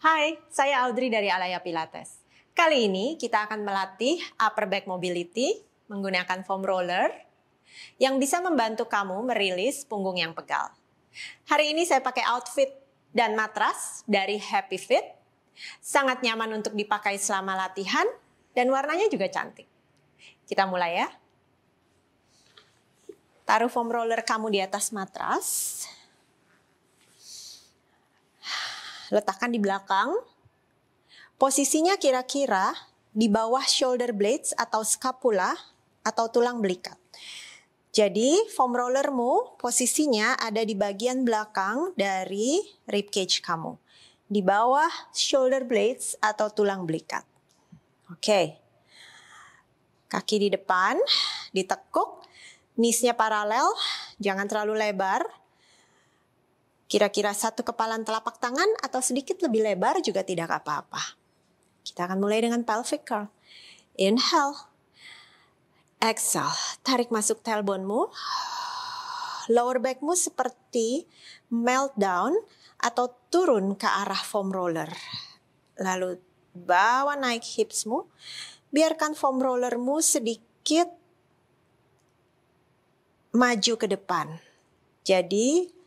Hai, saya Audrey dari Alaya Pilates. Kali ini kita akan melatih upper back mobility menggunakan foam roller yang bisa membantu kamu merilis punggung yang pegal. Hari ini saya pakai outfit dan matras dari Happy Fit. Sangat nyaman untuk dipakai selama latihan dan warnanya juga cantik. Kita mulai ya. Taruh foam roller kamu di atas matras. letakkan di belakang. Posisinya kira-kira di bawah shoulder blades atau scapula atau tulang belikat. Jadi foam rollermu posisinya ada di bagian belakang dari rib cage kamu. Di bawah shoulder blades atau tulang belikat. Oke. Okay. Kaki di depan, ditekuk, Knees-nya paralel, jangan terlalu lebar. Kira-kira satu kepalan telapak tangan atau sedikit lebih lebar juga tidak apa-apa. Kita akan mulai dengan pelvic curl. Inhale. Exhale. Tarik masuk tailbone-mu. Lower back-mu seperti meltdown atau turun ke arah foam roller. Lalu bawa naik hipsmu. Biarkan foam rollermu sedikit maju ke depan. Jadi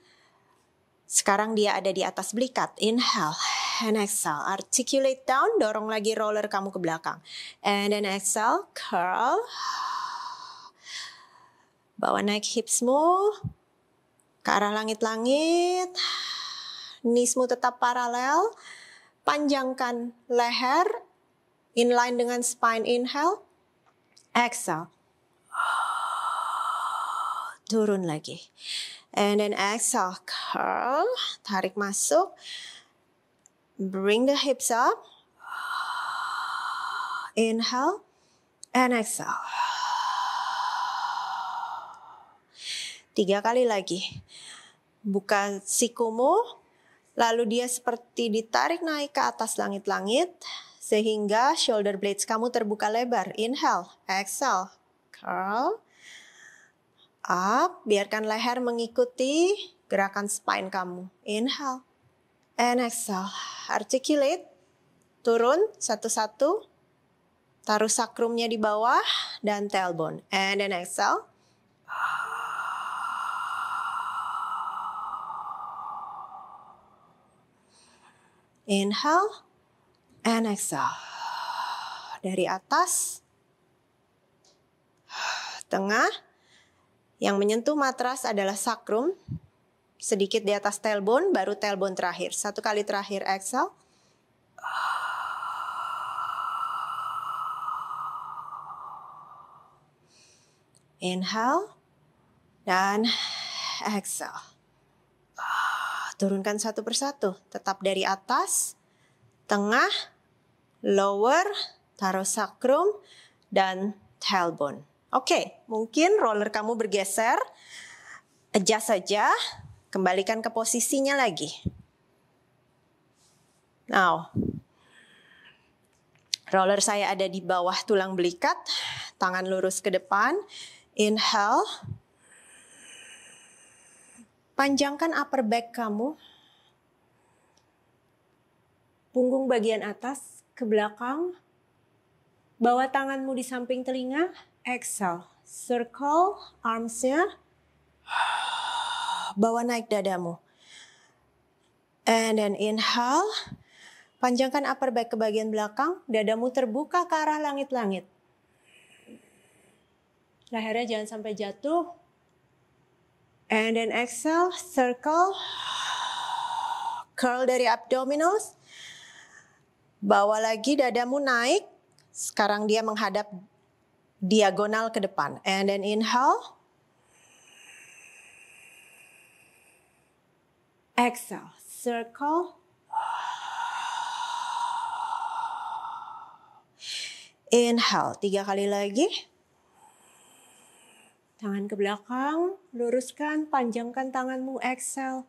sekarang dia ada di atas belikat. Inhale and exhale. Articulate down, dorong lagi roller kamu ke belakang. And then exhale, curl. Bawa naik hipsmu ke arah langit-langit. Nismu tetap paralel. Panjangkan leher. Inline dengan spine inhale. Exhale turun lagi. And then exhale, curl, tarik masuk. Bring the hips up. Inhale and exhale. Tiga kali lagi. Buka sikumu, lalu dia seperti ditarik naik ke atas langit-langit sehingga shoulder blades kamu terbuka lebar. Inhale, exhale, curl, up, biarkan leher mengikuti gerakan spine kamu. Inhale. And exhale. Articulate. Turun satu-satu. Taruh sakrumnya di bawah dan tailbone. And then exhale. Inhale and exhale. Dari atas, tengah, yang menyentuh matras adalah sakrum, sedikit di atas tailbone, baru tailbone terakhir. Satu kali terakhir exhale. Inhale dan exhale. Turunkan satu persatu, tetap dari atas, tengah, lower, taruh sakrum dan tailbone. Oke, mungkin roller kamu bergeser. Adjust saja, kembalikan ke posisinya lagi. Now, roller saya ada di bawah tulang belikat, tangan lurus ke depan. Inhale. Panjangkan upper back kamu. Punggung bagian atas ke belakang. Bawa tanganmu di samping telinga Exhale. Circle armsnya. Bawa naik dadamu. And then inhale. Panjangkan upper back ke bagian belakang. Dadamu terbuka ke arah langit-langit. Lehernya jangan sampai jatuh. And then exhale. Circle. Curl dari abdominals. Bawa lagi dadamu naik. Sekarang dia menghadap diagonal ke depan. And then inhale. Exhale, circle. Inhale, tiga kali lagi. Tangan ke belakang, luruskan, panjangkan tanganmu, exhale.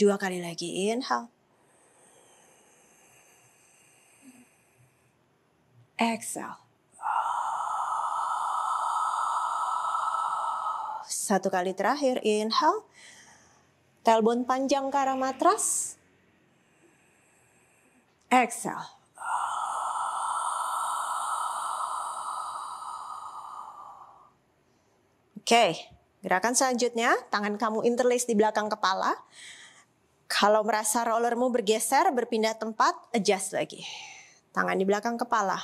Dua kali lagi, inhale. Exhale. Satu kali terakhir, inhale. Telbon panjang ke arah matras. Exhale. Oke, gerakan selanjutnya, tangan kamu interlace di belakang kepala. Kalau merasa rollermu bergeser, berpindah tempat, adjust lagi. Tangan di belakang kepala.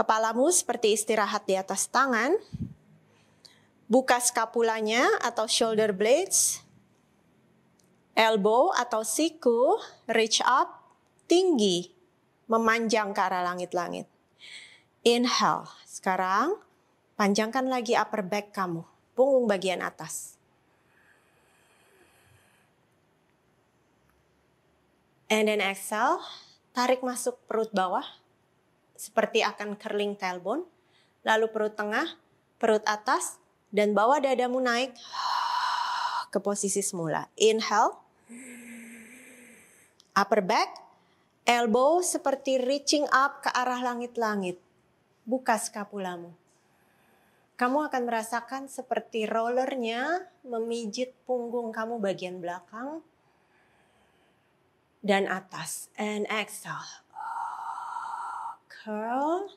Kepalamu seperti istirahat di atas tangan. Buka skapulanya atau shoulder blades. Elbow atau siku reach up tinggi, memanjang ke arah langit-langit. Inhale. Sekarang panjangkan lagi upper back kamu, punggung bagian atas. And then exhale, tarik masuk perut bawah seperti akan curling tailbone, lalu perut tengah, perut atas, dan bawa dadamu naik ke posisi semula. Inhale, upper back, elbow seperti reaching up ke arah langit-langit. Buka skapulamu. Kamu akan merasakan seperti rollernya memijit punggung kamu bagian belakang dan atas. And exhale curl.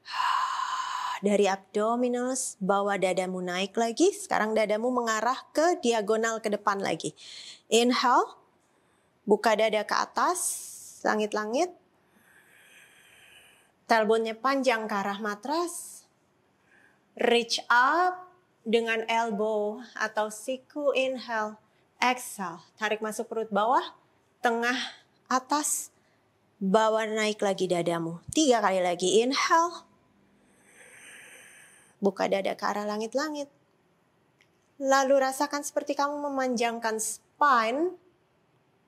Dari abdominals, bawa dadamu naik lagi. Sekarang dadamu mengarah ke diagonal ke depan lagi. Inhale, buka dada ke atas, langit-langit. Talbonnya panjang ke arah matras. Reach up dengan elbow atau siku inhale. Exhale, tarik masuk perut bawah, tengah, atas. Bawa naik lagi dadamu. Tiga kali lagi. Inhale. Buka dada ke arah langit-langit. Lalu rasakan seperti kamu memanjangkan spine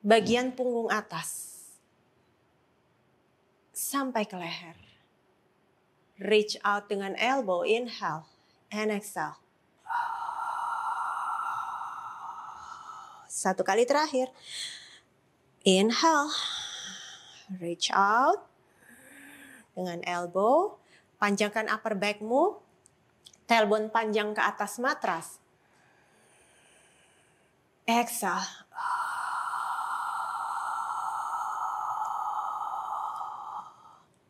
bagian punggung atas. Sampai ke leher. Reach out dengan elbow. Inhale. And exhale. Satu kali terakhir. Inhale reach out dengan elbow, panjangkan upper backmu, tailbone panjang ke atas matras. Exhale.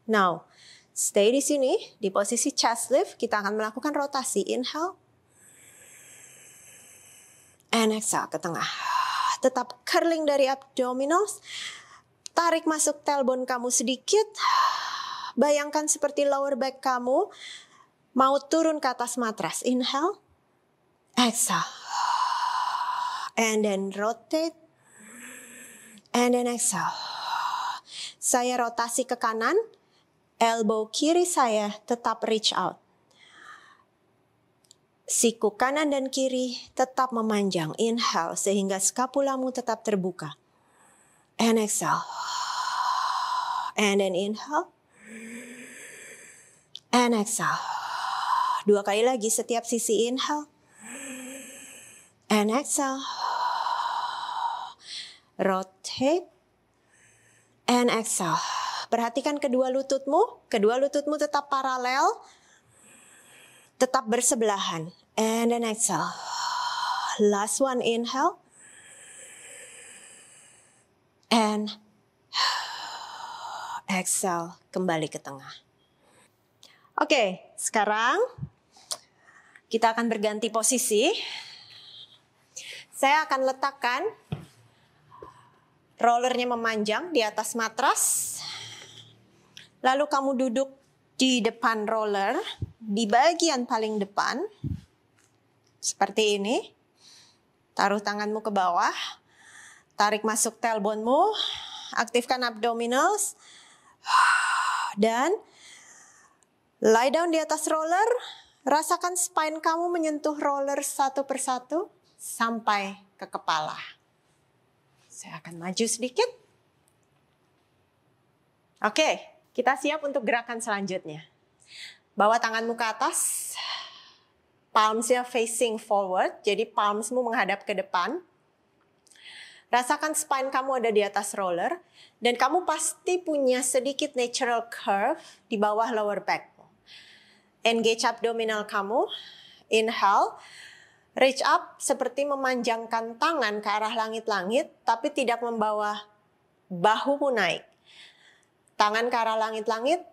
Now, stay di sini, di posisi chest lift, kita akan melakukan rotasi. Inhale. And exhale ke tengah. Tetap curling dari abdominals. Tarik masuk telbon kamu sedikit. Bayangkan seperti lower back kamu mau turun ke atas matras. Inhale. Exhale. And then rotate. And then exhale. Saya rotasi ke kanan. Elbow kiri saya tetap reach out. Siku kanan dan kiri tetap memanjang. Inhale sehingga skapulamu tetap terbuka and exhale. And then inhale. And exhale. Dua kali lagi setiap sisi inhale. And exhale. Rotate. And exhale. Perhatikan kedua lututmu. Kedua lututmu tetap paralel. Tetap bersebelahan. And then exhale. Last one inhale and exhale kembali ke tengah. Oke, okay, sekarang kita akan berganti posisi. Saya akan letakkan rollernya memanjang di atas matras. Lalu kamu duduk di depan roller, di bagian paling depan. Seperti ini. Taruh tanganmu ke bawah, Tarik masuk telponmu, aktifkan abdominals, dan lie down di atas roller. Rasakan spine kamu menyentuh roller satu persatu sampai ke kepala. Saya akan maju sedikit. Oke, kita siap untuk gerakan selanjutnya. Bawa tanganmu ke atas, palmsnya facing forward, jadi palmsmu menghadap ke depan, Rasakan spine kamu ada di atas roller dan kamu pasti punya sedikit natural curve di bawah lower back. Engage abdominal kamu. Inhale. Reach up seperti memanjangkan tangan ke arah langit-langit tapi tidak membawa bahumu naik. Tangan ke arah langit-langit.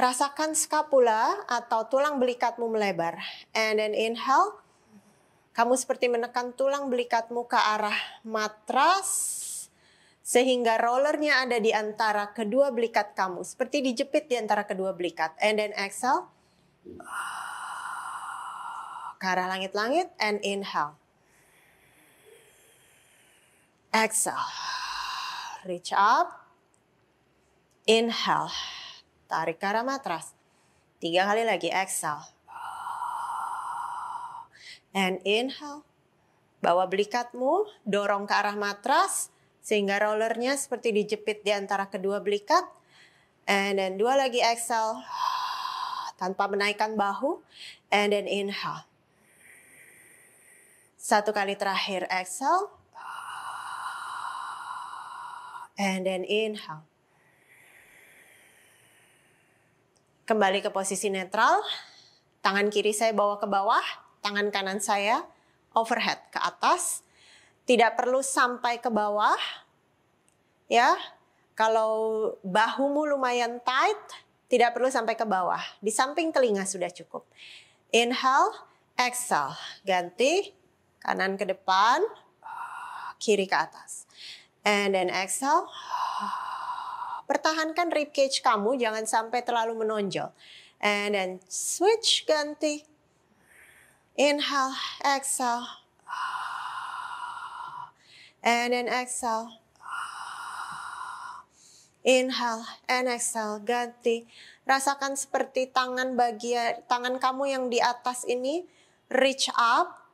Rasakan scapula atau tulang belikatmu melebar. And then inhale. Kamu seperti menekan tulang belikatmu ke arah matras sehingga rollernya ada di antara kedua belikat kamu, seperti dijepit di antara kedua belikat. And then exhale. Ke arah langit-langit and inhale. Exhale. Reach up. Inhale. Tarik ke arah matras. Tiga kali lagi exhale. And inhale. Bawa belikatmu, dorong ke arah matras sehingga rollernya seperti dijepit di antara kedua belikat. And then dua lagi exhale tanpa menaikkan bahu. And then inhale. Satu kali terakhir exhale. And then inhale. Kembali ke posisi netral. Tangan kiri saya bawa ke bawah tangan kanan saya overhead ke atas, tidak perlu sampai ke bawah. Ya. Kalau bahumu lumayan tight, tidak perlu sampai ke bawah. Di samping telinga sudah cukup. Inhale, exhale. Ganti kanan ke depan, kiri ke atas. And then exhale. Pertahankan rib cage kamu, jangan sampai terlalu menonjol. And then switch, ganti Inhale, exhale. And then exhale. Inhale and exhale, ganti. Rasakan seperti tangan bagian tangan kamu yang di atas ini reach up,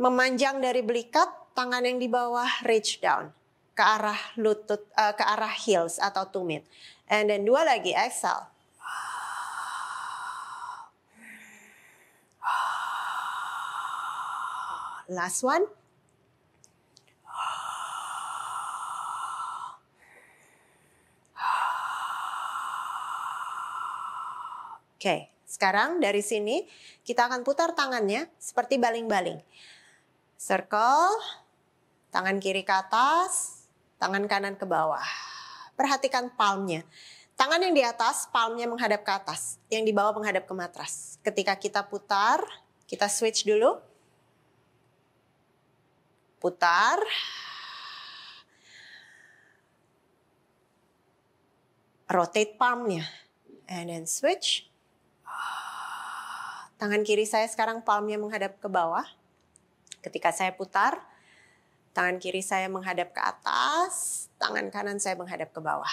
memanjang dari belikat, tangan yang di bawah reach down ke arah lutut uh, ke arah heels atau tumit. And then dua lagi exhale. last one. Oke, sekarang dari sini kita akan putar tangannya seperti baling-baling. Circle, tangan kiri ke atas, tangan kanan ke bawah. Perhatikan palmnya. Tangan yang di atas, palmnya menghadap ke atas. Yang di bawah menghadap ke matras. Ketika kita putar, kita switch dulu putar. Rotate palmnya. And then switch. Tangan kiri saya sekarang palmnya menghadap ke bawah. Ketika saya putar, tangan kiri saya menghadap ke atas, tangan kanan saya menghadap ke bawah.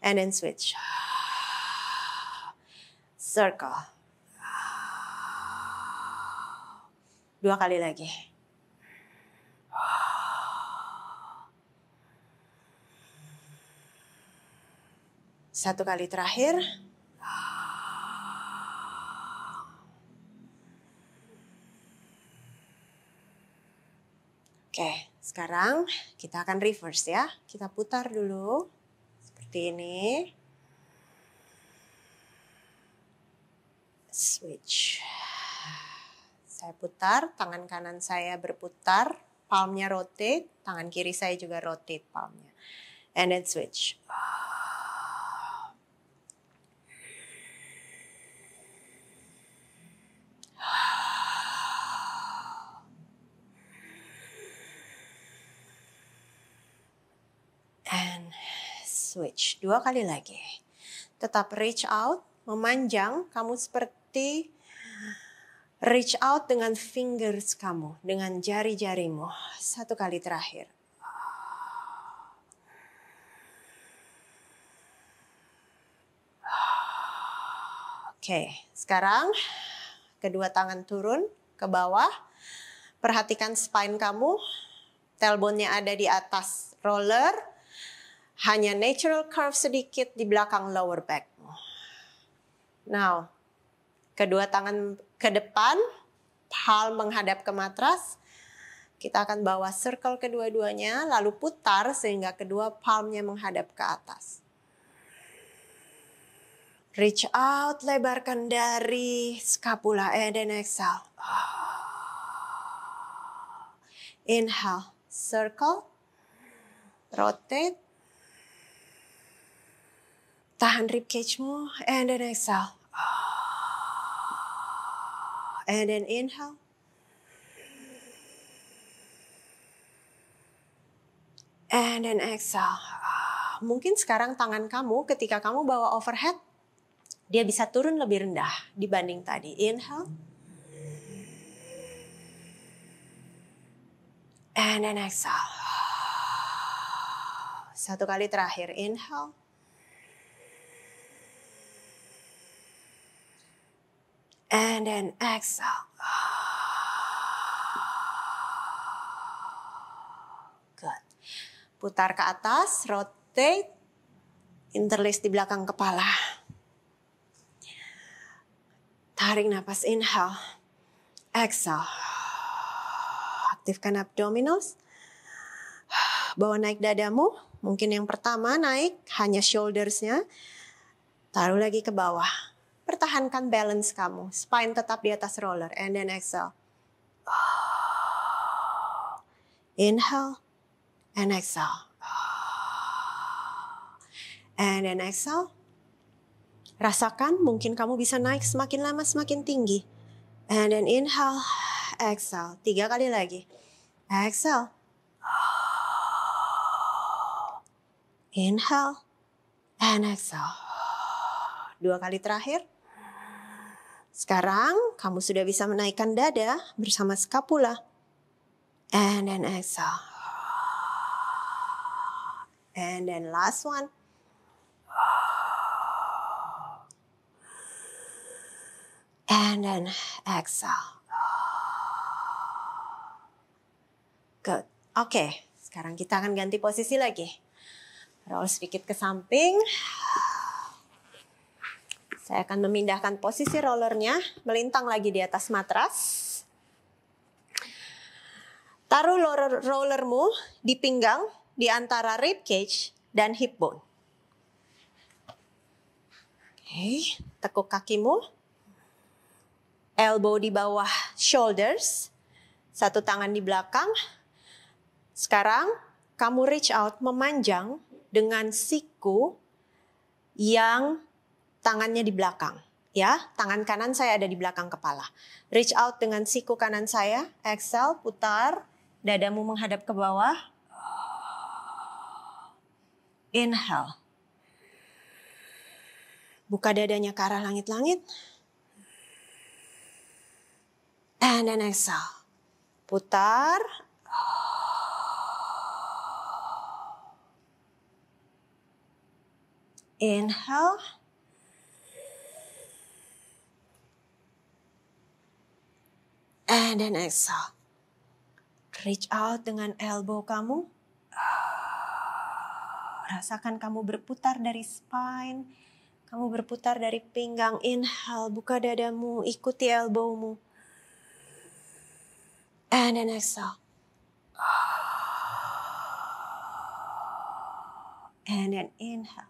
And then switch. Circle. Dua kali lagi. Satu kali terakhir. Oke, sekarang kita akan reverse ya. Kita putar dulu seperti ini. Switch. Saya putar, tangan kanan saya berputar, palmnya rotate, tangan kiri saya juga rotate palmnya. And then switch. switch. Dua kali lagi. Tetap reach out, memanjang. Kamu seperti reach out dengan fingers kamu, dengan jari-jarimu. Satu kali terakhir. Oke, sekarang kedua tangan turun ke bawah. Perhatikan spine kamu, tailbone-nya ada di atas roller, hanya natural curve sedikit di belakang lower back. Now, kedua tangan ke depan, palm menghadap ke matras. Kita akan bawa circle kedua-duanya, lalu putar sehingga kedua palmnya menghadap ke atas. Reach out, lebarkan dari scapula e and then exhale. Inhale, circle, rotate, Tahan rib cage-mu and then exhale. Ah, and then inhale. And then exhale. Ah, mungkin sekarang tangan kamu ketika kamu bawa overhead, dia bisa turun lebih rendah dibanding tadi. Inhale. And then exhale. Ah, satu kali terakhir, inhale. and then exhale. Good. Putar ke atas, rotate, interlace di belakang kepala. Tarik nafas inhale, exhale. Aktifkan abdominals. Bawa naik dadamu. Mungkin yang pertama naik hanya shoulders-nya. Taruh lagi ke bawah pertahankan balance kamu. Spine tetap di atas roller. And then exhale. Inhale. And exhale. And then exhale. Rasakan mungkin kamu bisa naik semakin lama semakin tinggi. And then inhale. Exhale. Tiga kali lagi. Exhale. Inhale. And exhale. Dua kali terakhir. Sekarang kamu sudah bisa menaikkan dada bersama skapula. And then exhale. And then last one. And then exhale. Good. Oke, okay. sekarang kita akan ganti posisi lagi. Roll sedikit ke samping. Saya akan memindahkan posisi rollernya, melintang lagi di atas matras. Taruh roller rollermu di pinggang, di antara rib cage dan hip bone. Oke, tekuk kakimu. Elbow di bawah shoulders. Satu tangan di belakang. Sekarang kamu reach out memanjang dengan siku yang tangannya di belakang. Ya, tangan kanan saya ada di belakang kepala. Reach out dengan siku kanan saya, exhale, putar, dadamu menghadap ke bawah. Inhale. Buka dadanya ke arah langit-langit. And then exhale. Putar. Inhale. Eh, And then exhale. Reach out dengan elbow kamu. Rasakan kamu berputar dari spine. Kamu berputar dari pinggang. Inhale, buka dadamu, ikuti elbowmu. Eh, And then exhale. And then inhale.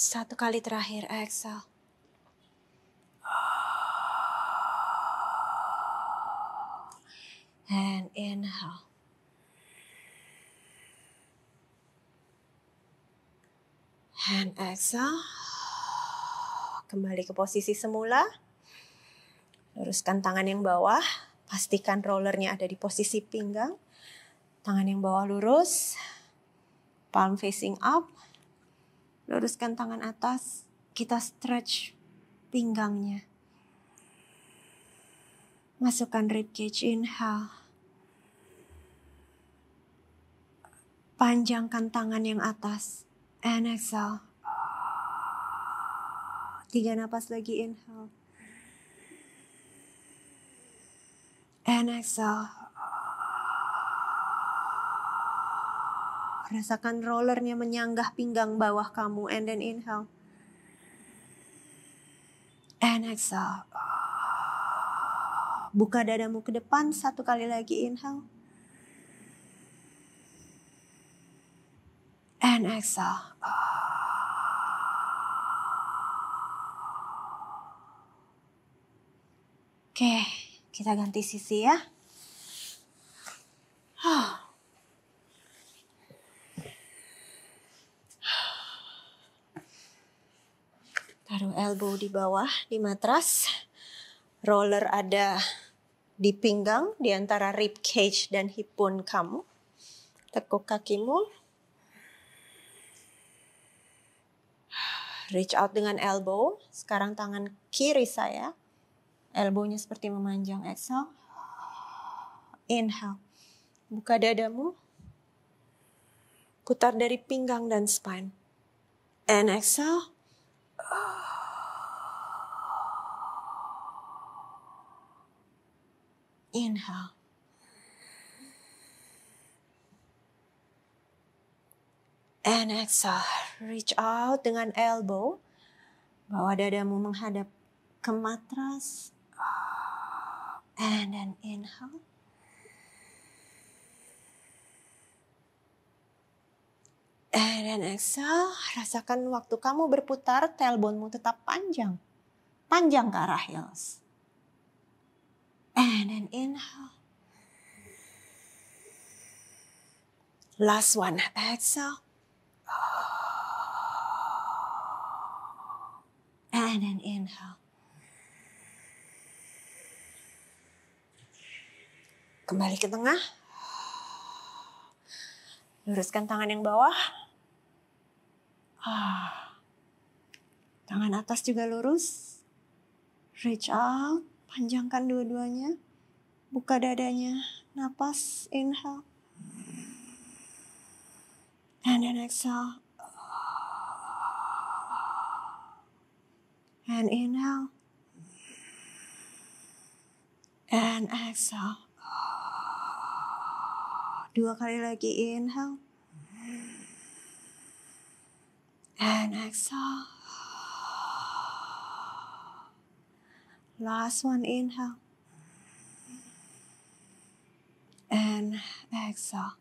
Satu kali terakhir, exhale. And inhale. And exhale. Kembali ke posisi semula. Luruskan tangan yang bawah. Pastikan rollernya ada di posisi pinggang. Tangan yang bawah lurus. Palm facing up. Luruskan tangan atas, kita stretch pinggangnya. Masukkan ribcage inhale. Panjangkan tangan yang atas. And exhale. Tiga napas lagi inhale. And exhale. Rasakan rollernya menyanggah pinggang bawah kamu. And then inhale. And exhale. Buka dadamu ke depan satu kali lagi inhale. And exhale. Oke, kita ganti sisi ya. Huh. Taruh elbow di bawah di matras. Roller ada di pinggang di antara rib cage dan hip bone kamu. Tekuk kakimu. Reach out dengan elbow. Sekarang tangan kiri saya. Elbownya seperti memanjang. Exhale. Inhale. Buka dadamu. Putar dari pinggang dan spine. And exhale. Inhale. And exhale. Reach out dengan elbow. Bawa dadamu menghadap ke matras. And then inhale. dan exhale, rasakan waktu kamu berputar, tailbone-mu tetap panjang. Panjang ke arah heels. And then inhale. Last one, exhale. And then inhale. Kembali ke tengah. Luruskan tangan yang bawah. Ah. Tangan atas juga lurus. Reach out, panjangkan dua-duanya. Buka dadanya. Napas, inhale. And then exhale. And inhale. And exhale. Dua kali lagi inhale. and exhale. Last one, inhale. And exhale.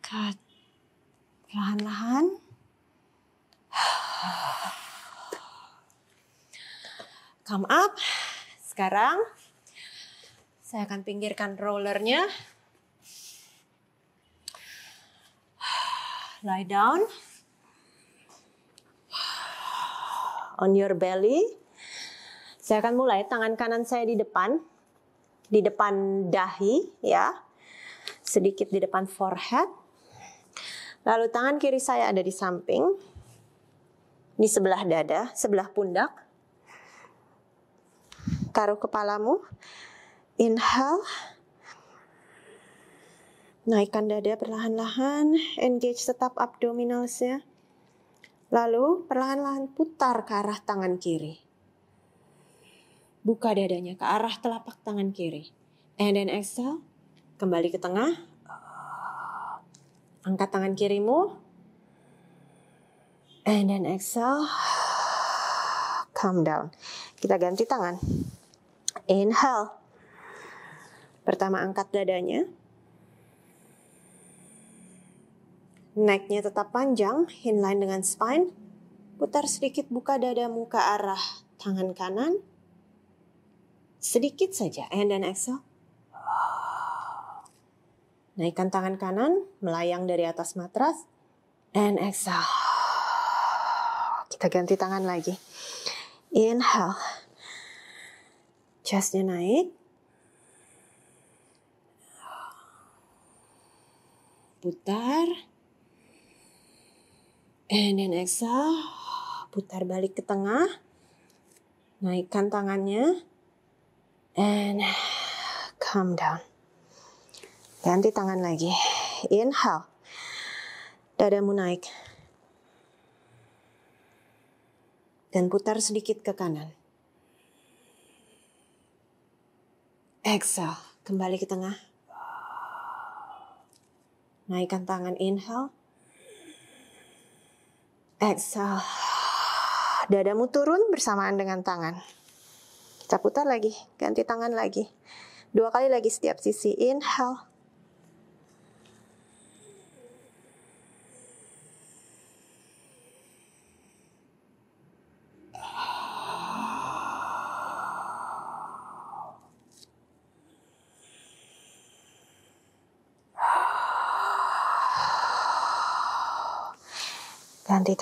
Cut. Perlahan-lahan. Come up. Sekarang saya akan pinggirkan rollernya Lie down. On your belly. Saya akan mulai tangan kanan saya di depan. Di depan dahi ya. Sedikit di depan forehead. Lalu tangan kiri saya ada di samping. Di sebelah dada, sebelah pundak. Taruh kepalamu. Inhale. Naikkan dada perlahan-lahan, engage tetap abdominalsnya. Lalu perlahan-lahan putar ke arah tangan kiri. Buka dadanya ke arah telapak tangan kiri. And then exhale, kembali ke tengah. Angkat tangan kirimu. And then exhale, calm down. Kita ganti tangan. Inhale. Pertama angkat dadanya, Necknya tetap panjang, inline dengan spine. Putar sedikit buka dada muka arah tangan kanan. Sedikit saja, and then exhale. Naikkan tangan kanan, melayang dari atas matras. And exhale. Kita ganti tangan lagi. Inhale. Chestnya naik. Putar And then exhale. Putar balik ke tengah. Naikkan tangannya. And calm down. Ganti tangan lagi. Inhale. Dadamu naik. Dan putar sedikit ke kanan. Exhale, kembali ke tengah. Naikkan tangan inhale. Exhale. Dadamu turun bersamaan dengan tangan. Kita putar lagi, ganti tangan lagi. Dua kali lagi setiap sisi. Inhale.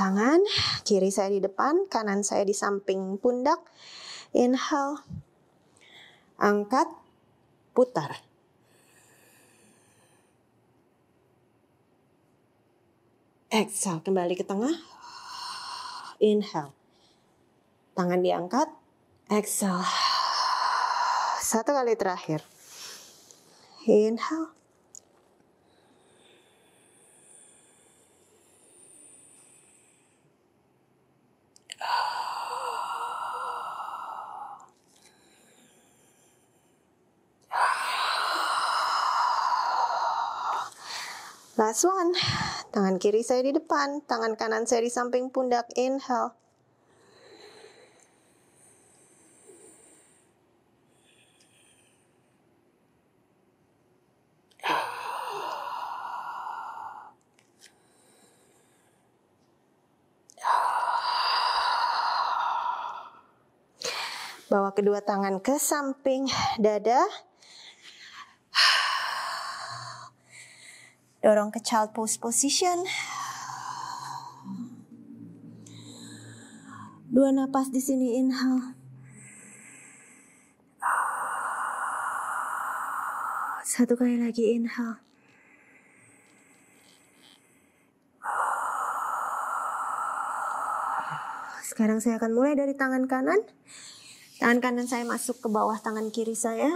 tangan, kiri saya di depan, kanan saya di samping pundak. Inhale, angkat, putar. Exhale, kembali ke tengah. Inhale, tangan diangkat. Exhale, satu kali terakhir. Inhale, Last one. Tangan kiri saya di depan, tangan kanan saya di samping pundak. Inhale. Bawa kedua tangan ke samping dada dorong ke child pose position. Dua napas di sini inhale. Satu kali lagi inhale. Sekarang saya akan mulai dari tangan kanan. Tangan kanan saya masuk ke bawah tangan kiri saya.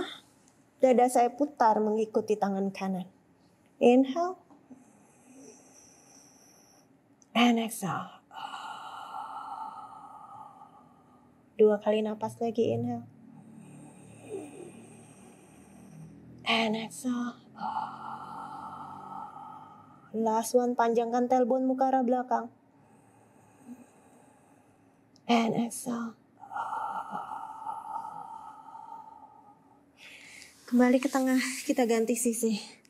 Dada saya putar mengikuti tangan kanan. Inhale. And exhale. Dua kali napas lagi inhale. And exhale. Last one, panjangkan telbon muka arah belakang. And exhale. Kembali ke tengah, kita ganti sisi.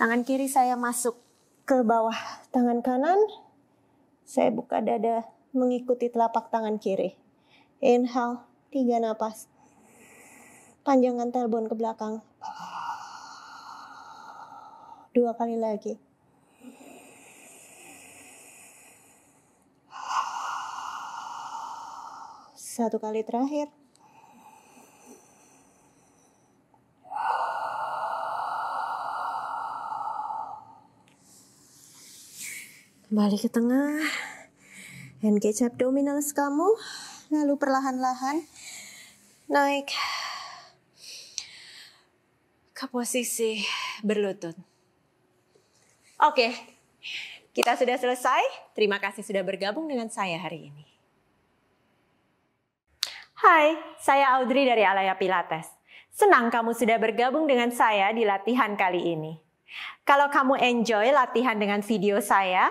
Tangan kiri saya masuk ke bawah tangan kanan. Saya buka dada mengikuti telapak tangan kiri. Inhale, tiga napas. Panjangkan telpon ke belakang. Dua kali lagi. Satu kali terakhir. Kembali ke tengah. Engage abdominals kamu. Lalu perlahan-lahan naik ke posisi berlutut. Oke, kita sudah selesai. Terima kasih sudah bergabung dengan saya hari ini. Hai, saya Audrey dari Alaya Pilates. Senang kamu sudah bergabung dengan saya di latihan kali ini. Kalau kamu enjoy latihan dengan video saya,